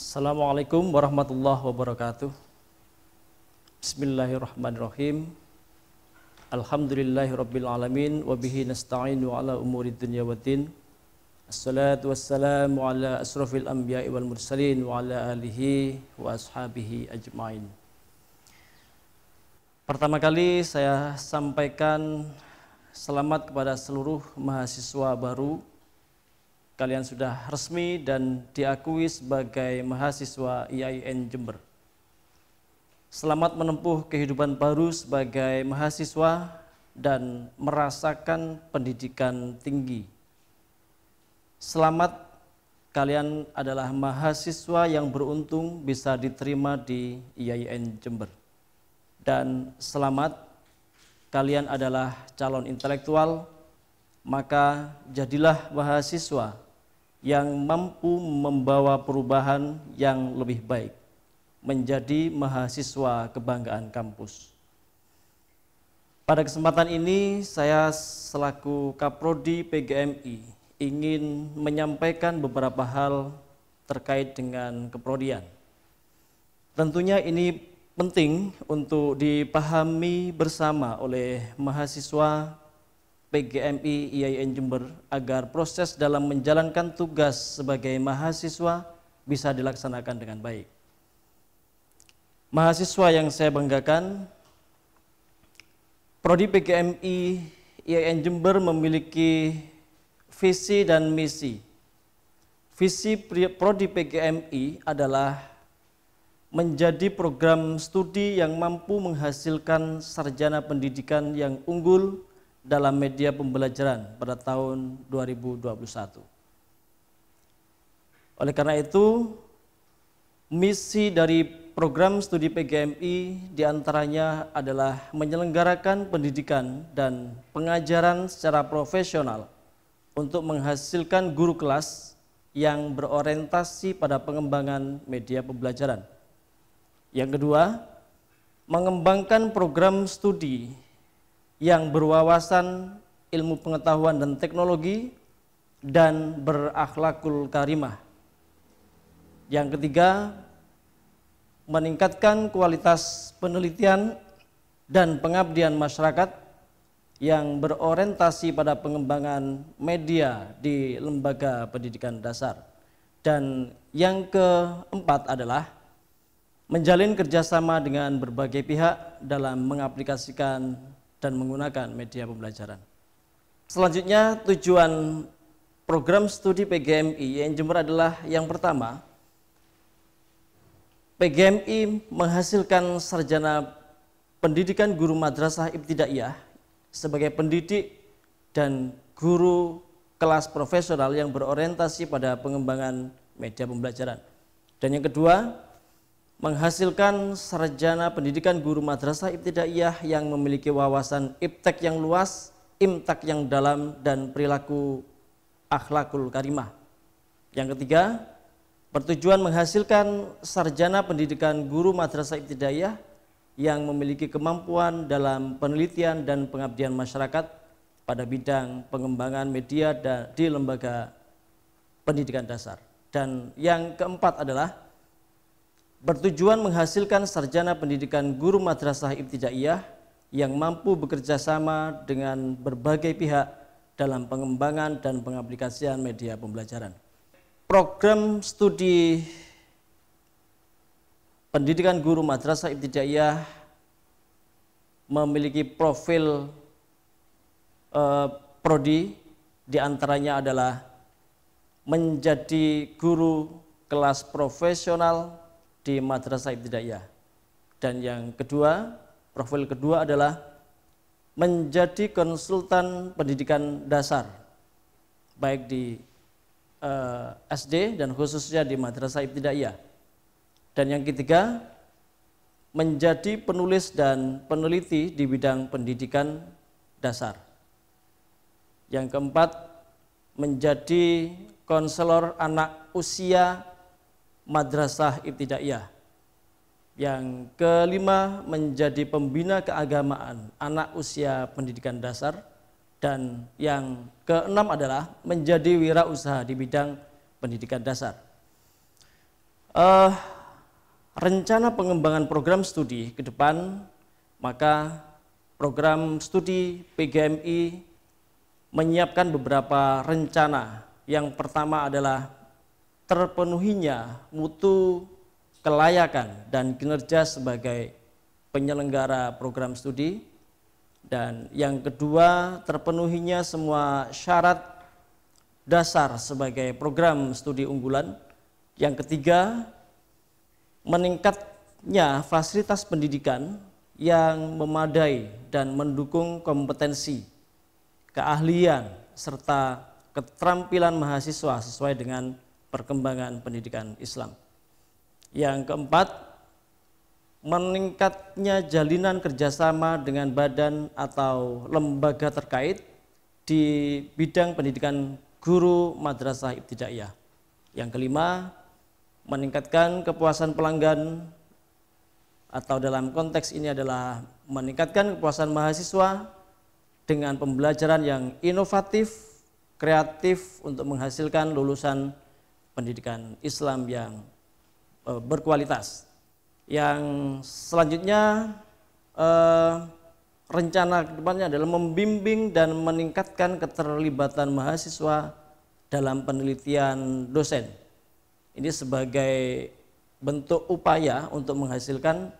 Assalamualaikum warahmatullahi wabarakatuh. Bismillahirrahmanirrahim. Alhamdulillahirabbil alamin nasta'inu ala umuri dunya din Assalatu wassalamu ala asrafil anbiya wal mursalin wa ala alihi wa ashabihi ajmain. Pertama kali saya sampaikan selamat kepada seluruh mahasiswa baru kalian sudah resmi dan diakui sebagai mahasiswa IAIN Jember. Selamat menempuh kehidupan baru sebagai mahasiswa dan merasakan pendidikan tinggi. Selamat kalian adalah mahasiswa yang beruntung bisa diterima di IAIN Jember. Dan selamat kalian adalah calon intelektual, maka jadilah mahasiswa yang mampu membawa perubahan yang lebih baik menjadi mahasiswa kebanggaan kampus. Pada kesempatan ini saya selaku Kaprodi PGMI ingin menyampaikan beberapa hal terkait dengan keprodian. Tentunya ini penting untuk dipahami bersama oleh mahasiswa PGMI IAIN Jember agar proses dalam menjalankan tugas sebagai mahasiswa bisa dilaksanakan dengan baik. Mahasiswa yang saya banggakan, Prodi PGMI IAIN Jember memiliki visi dan misi. Visi Prodi PGMI adalah menjadi program studi yang mampu menghasilkan sarjana pendidikan yang unggul, dalam media pembelajaran pada tahun 2021. Oleh karena itu, misi dari program studi PGMI diantaranya adalah menyelenggarakan pendidikan dan pengajaran secara profesional untuk menghasilkan guru kelas yang berorientasi pada pengembangan media pembelajaran. Yang kedua, mengembangkan program studi yang berwawasan ilmu pengetahuan dan teknologi dan berakhlakul karimah. Yang ketiga, meningkatkan kualitas penelitian dan pengabdian masyarakat yang berorientasi pada pengembangan media di lembaga pendidikan dasar. Dan yang keempat adalah menjalin kerjasama dengan berbagai pihak dalam mengaplikasikan dan menggunakan media pembelajaran. Selanjutnya tujuan program studi PGMI yang Jember adalah yang pertama PGMI menghasilkan sarjana pendidikan guru madrasah ibtidaiyah sebagai pendidik dan guru kelas profesional yang berorientasi pada pengembangan media pembelajaran. Dan yang kedua, menghasilkan sarjana pendidikan guru madrasah ibtidaiyah yang memiliki wawasan iptek yang luas, imtak yang dalam dan perilaku akhlakul karimah. Yang ketiga, pertujuan menghasilkan sarjana pendidikan guru madrasah ibtidaiyah yang memiliki kemampuan dalam penelitian dan pengabdian masyarakat pada bidang pengembangan media di lembaga pendidikan dasar. Dan yang keempat adalah bertujuan menghasilkan sarjana pendidikan guru madrasah ibtidaiyah yang mampu bekerja sama dengan berbagai pihak dalam pengembangan dan pengaplikasian media pembelajaran. Program studi pendidikan guru madrasah ibtidaiyah memiliki profil eh, prodi diantaranya adalah menjadi guru kelas profesional di madrasah ibtidaiyah. Dan yang kedua, profil kedua adalah menjadi konsultan pendidikan dasar baik di eh, SD dan khususnya di madrasah ibtidaiyah. Dan yang ketiga, menjadi penulis dan peneliti di bidang pendidikan dasar. Yang keempat, menjadi konselor anak usia madrasah ibtidaiyah. Yang kelima menjadi pembina keagamaan anak usia pendidikan dasar dan yang keenam adalah menjadi wirausaha di bidang pendidikan dasar. Uh, rencana pengembangan program studi ke depan maka program studi PGMI menyiapkan beberapa rencana. Yang pertama adalah terpenuhinya mutu kelayakan dan kinerja sebagai penyelenggara program studi dan yang kedua terpenuhinya semua syarat dasar sebagai program studi unggulan yang ketiga meningkatnya fasilitas pendidikan yang memadai dan mendukung kompetensi, keahlian, serta keterampilan mahasiswa sesuai dengan perkembangan pendidikan Islam. Yang keempat, meningkatnya jalinan kerjasama dengan badan atau lembaga terkait di bidang pendidikan guru madrasah ibtidaiyah. Yang kelima, meningkatkan kepuasan pelanggan atau dalam konteks ini adalah meningkatkan kepuasan mahasiswa dengan pembelajaran yang inovatif, kreatif untuk menghasilkan lulusan pendidikan Islam yang eh, berkualitas. Yang selanjutnya e, rencana kedepannya adalah membimbing dan meningkatkan keterlibatan mahasiswa dalam penelitian dosen. Ini sebagai bentuk upaya untuk menghasilkan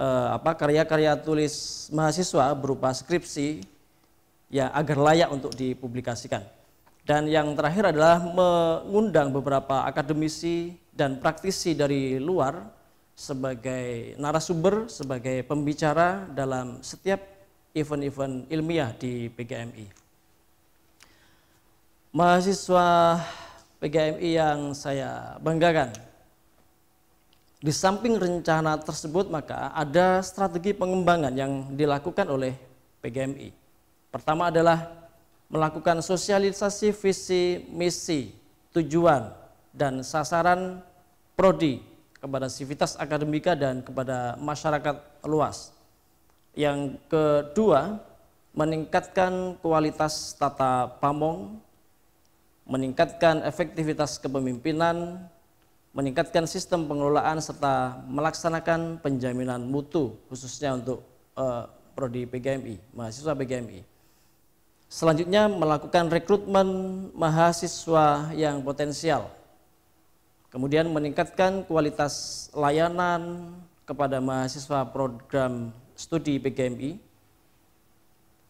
eh, apa karya-karya tulis mahasiswa berupa skripsi ya agar layak untuk dipublikasikan. Dan yang terakhir adalah mengundang beberapa akademisi dan praktisi dari luar sebagai narasumber, sebagai pembicara dalam setiap event-event ilmiah di PGMI. Mahasiswa PGMI yang saya banggakan. Di samping rencana tersebut maka ada strategi pengembangan yang dilakukan oleh PGMI. Pertama adalah melakukan sosialisasi visi, misi, tujuan, dan sasaran prodi kepada sivitas akademika dan kepada masyarakat luas. Yang kedua, meningkatkan kualitas tata pamong, meningkatkan efektivitas kepemimpinan, meningkatkan sistem pengelolaan serta melaksanakan penjaminan mutu khususnya untuk uh, prodi PGMI, mahasiswa PGMI. Selanjutnya melakukan rekrutmen mahasiswa yang potensial. Kemudian meningkatkan kualitas layanan kepada mahasiswa program studi PGMI.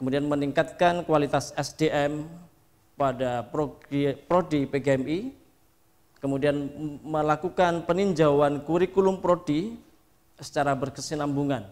Kemudian meningkatkan kualitas SDM pada prodi PGMI. Kemudian melakukan peninjauan kurikulum prodi secara berkesinambungan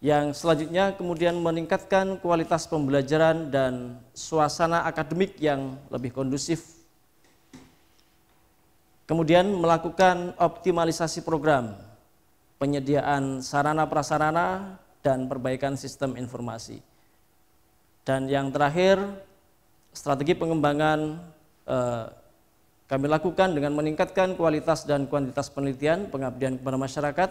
yang selanjutnya kemudian meningkatkan kualitas pembelajaran dan suasana akademik yang lebih kondusif. Kemudian melakukan optimalisasi program, penyediaan sarana-prasarana, dan perbaikan sistem informasi. Dan yang terakhir, strategi pengembangan eh, kami lakukan dengan meningkatkan kualitas dan kuantitas penelitian, pengabdian kepada masyarakat,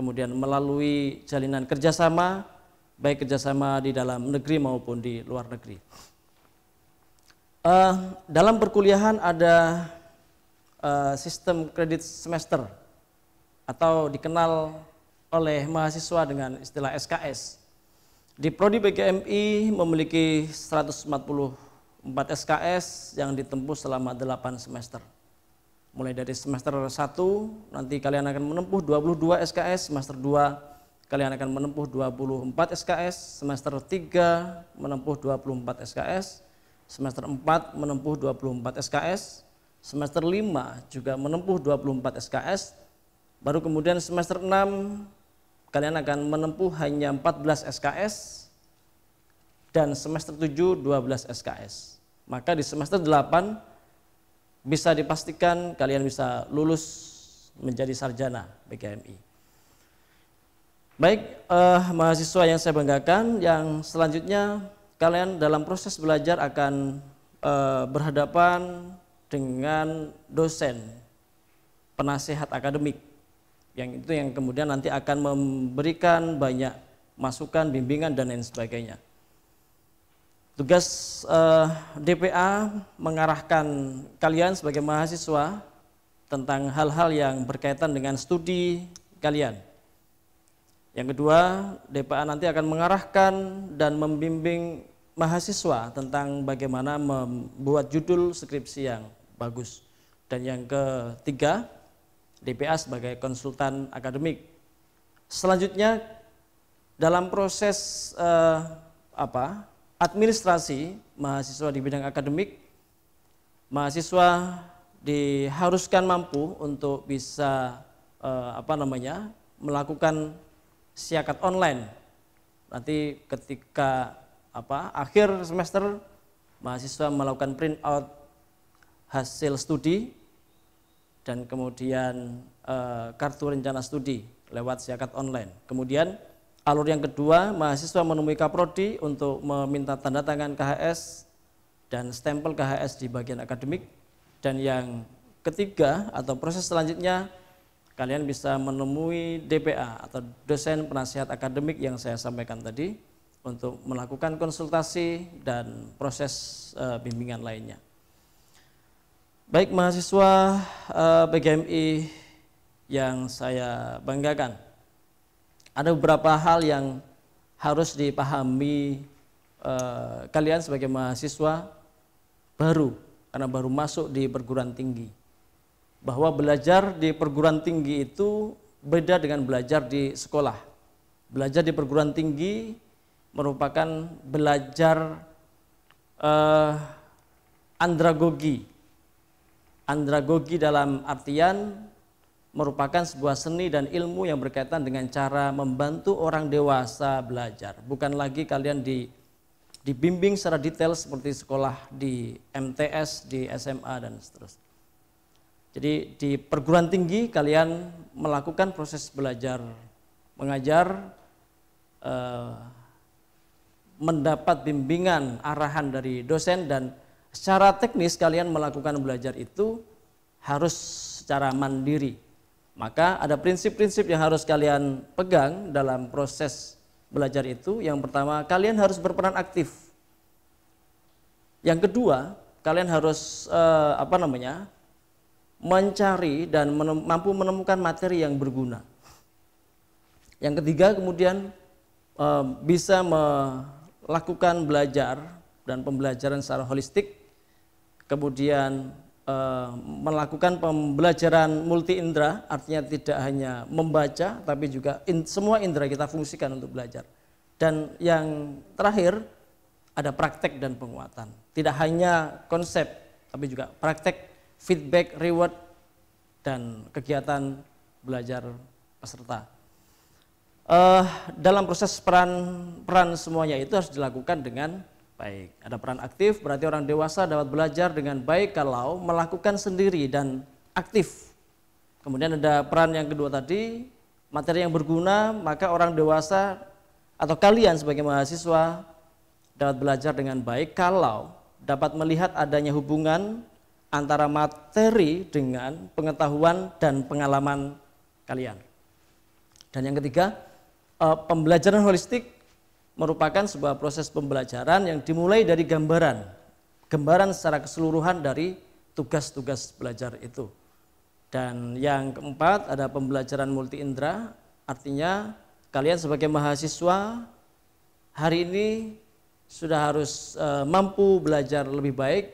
kemudian melalui jalinan kerjasama, baik kerjasama di dalam negeri maupun di luar negeri. Uh, dalam perkuliahan ada uh, sistem kredit semester atau dikenal oleh mahasiswa dengan istilah SKS. Di Prodi BGMI memiliki 144 SKS yang ditempuh selama 8 semester mulai dari semester 1 nanti kalian akan menempuh 22 SKS, semester 2 kalian akan menempuh 24 SKS, semester 3 menempuh 24 SKS, semester 4 menempuh 24 SKS, semester 5 juga menempuh 24 SKS, baru kemudian semester 6 kalian akan menempuh hanya 14 SKS dan semester 7 12 SKS. Maka di semester 8 bisa dipastikan kalian bisa lulus menjadi sarjana BKMI. Baik, eh, mahasiswa yang saya banggakan, yang selanjutnya kalian dalam proses belajar akan eh, berhadapan dengan dosen, penasehat akademik, yang itu yang kemudian nanti akan memberikan banyak masukan, bimbingan dan lain sebagainya. Tugas uh, eh, DPA mengarahkan kalian sebagai mahasiswa tentang hal-hal yang berkaitan dengan studi kalian. Yang kedua, DPA nanti akan mengarahkan dan membimbing mahasiswa tentang bagaimana membuat judul skripsi yang bagus. Dan yang ketiga, DPA sebagai konsultan akademik. Selanjutnya, dalam proses uh, apa administrasi, mahasiswa di bidang akademik, mahasiswa diharuskan mampu untuk bisa eh, apa namanya melakukan siakat online. Nanti ketika apa akhir semester mahasiswa melakukan print out hasil studi dan kemudian eh, kartu rencana studi lewat siakat online. Kemudian Alur yang kedua, mahasiswa menemui kaprodi untuk meminta tanda tangan KHS dan stempel KHS di bagian akademik. Dan yang ketiga atau proses selanjutnya, kalian bisa menemui DPA atau dosen penasihat akademik yang saya sampaikan tadi untuk melakukan konsultasi dan proses uh, bimbingan lainnya. Baik mahasiswa uh, eh, PGMI yang saya banggakan ada beberapa hal yang harus dipahami eh, kalian sebagai mahasiswa baru karena baru masuk di perguruan tinggi bahwa belajar di perguruan tinggi itu beda dengan belajar di sekolah. Belajar di perguruan tinggi merupakan belajar eh, andragogi. Andragogi dalam artian merupakan sebuah seni dan ilmu yang berkaitan dengan cara membantu orang dewasa belajar. Bukan lagi kalian di dibimbing secara detail seperti sekolah di MTS, di SMA dan seterusnya. Jadi di perguruan tinggi kalian melakukan proses belajar mengajar eh, mendapat bimbingan arahan dari dosen dan secara teknis kalian melakukan belajar itu harus secara mandiri maka ada prinsip-prinsip yang harus kalian pegang dalam proses belajar itu. Yang pertama, kalian harus berperan aktif. Yang kedua, kalian harus eh, apa namanya? mencari dan menem, mampu menemukan materi yang berguna. Yang ketiga, kemudian eh, bisa melakukan belajar dan pembelajaran secara holistik. Kemudian Eh, melakukan pembelajaran multi indera, artinya tidak hanya membaca, tapi juga in, semua indera kita fungsikan untuk belajar. Dan yang terakhir ada praktek dan penguatan. Tidak hanya konsep, tapi juga praktek, feedback, reward, dan kegiatan belajar peserta. Uh, dalam proses peran peran semuanya itu harus dilakukan dengan Baik, ada peran aktif berarti orang dewasa dapat belajar dengan baik kalau melakukan sendiri dan aktif. Kemudian ada peran yang kedua tadi, materi yang berguna, maka orang dewasa atau kalian sebagai mahasiswa dapat belajar dengan baik kalau dapat melihat adanya hubungan antara materi dengan pengetahuan dan pengalaman kalian. Dan yang ketiga, eh, pembelajaran holistik merupakan sebuah proses pembelajaran yang dimulai dari gambaran, gambaran secara keseluruhan dari tugas-tugas belajar itu. Dan yang keempat ada pembelajaran multi indera, artinya kalian sebagai mahasiswa hari ini sudah harus eh, mampu belajar lebih baik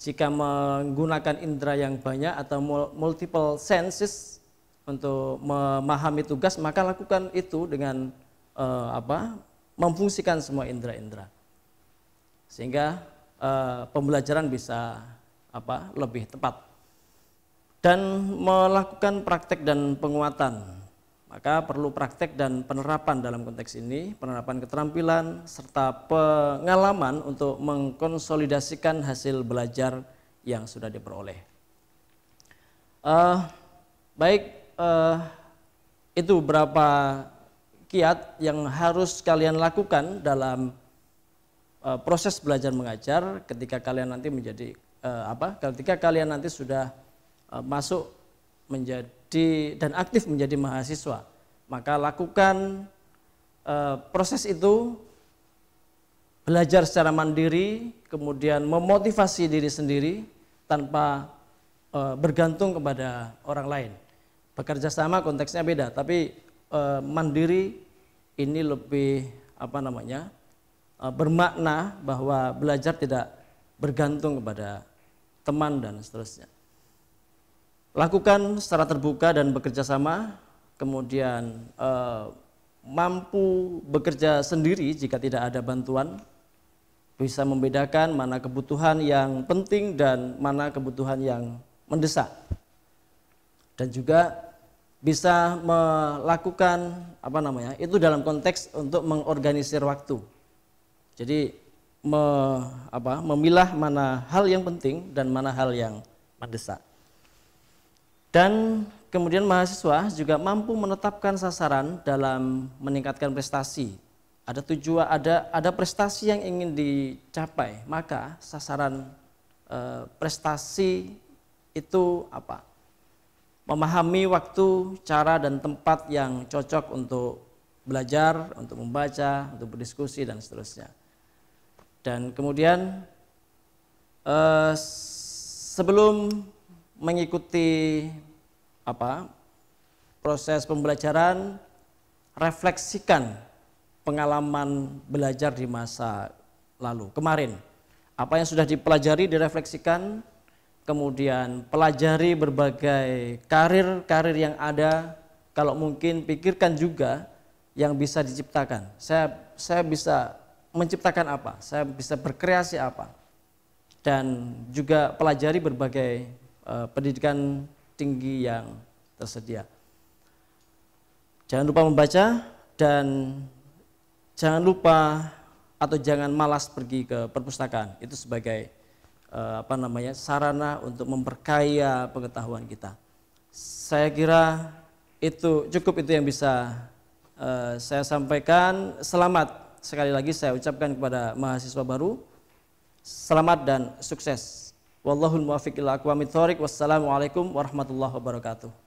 jika menggunakan indera yang banyak atau multiple senses untuk memahami tugas maka lakukan itu dengan e, apa memfungsikan semua indera-indera. Sehingga e, pembelajaran bisa apa lebih tepat dan melakukan praktek dan penguatan. Maka perlu praktek dan penerapan dalam konteks ini, penerapan keterampilan serta pengalaman untuk mengkonsolidasikan hasil belajar yang sudah diperoleh. e, baik, e, itu berapa kiat yang harus kalian lakukan dalam uh, proses belajar mengajar ketika kalian nanti menjadi uh, apa? Ketika kalian nanti sudah uh, masuk menjadi dan aktif menjadi mahasiswa, maka lakukan uh, proses itu belajar secara mandiri, kemudian memotivasi diri sendiri tanpa uh, bergantung kepada orang lain. Bekerja sama konteksnya beda, tapi Eh, mandiri ini lebih apa namanya eh, bermakna bahwa belajar tidak bergantung kepada teman dan seterusnya. Lakukan secara terbuka dan bekerja sama, kemudian eh, mampu bekerja sendiri jika tidak ada bantuan, bisa membedakan mana kebutuhan yang penting dan mana kebutuhan yang mendesak. Dan juga bisa melakukan apa namanya itu dalam konteks untuk mengorganisir waktu. Jadi me, apa, memilah mana hal yang penting dan mana hal yang mendesak. Dan kemudian mahasiswa juga mampu menetapkan sasaran dalam meningkatkan prestasi. Ada tujuan, ada ada prestasi yang ingin dicapai, maka sasaran e, prestasi itu apa? memahami waktu, cara, dan tempat yang cocok untuk belajar, untuk membaca, untuk berdiskusi, dan seterusnya. Dan kemudian eh, sebelum mengikuti apa proses pembelajaran, refleksikan pengalaman belajar di masa lalu, kemarin. Apa yang sudah dipelajari direfleksikan, kemudian pelajari berbagai karir-karir yang ada. Kalau mungkin pikirkan juga yang bisa diciptakan. Saya saya bisa menciptakan apa? Saya bisa berkreasi apa? Dan juga pelajari berbagai uh, pendidikan tinggi yang tersedia. Jangan lupa membaca dan jangan lupa atau jangan malas pergi ke perpustakaan. Itu sebagai Eh, apa namanya sarana untuk memperkaya pengetahuan kita. Saya kira itu cukup itu yang bisa uh, saya sampaikan. Selamat sekali lagi saya ucapkan kepada mahasiswa baru. Selamat dan sukses. Wallahul muwaffiq ila aqwamit thoriq. Wassalamualaikum warahmatullahi wabarakatuh.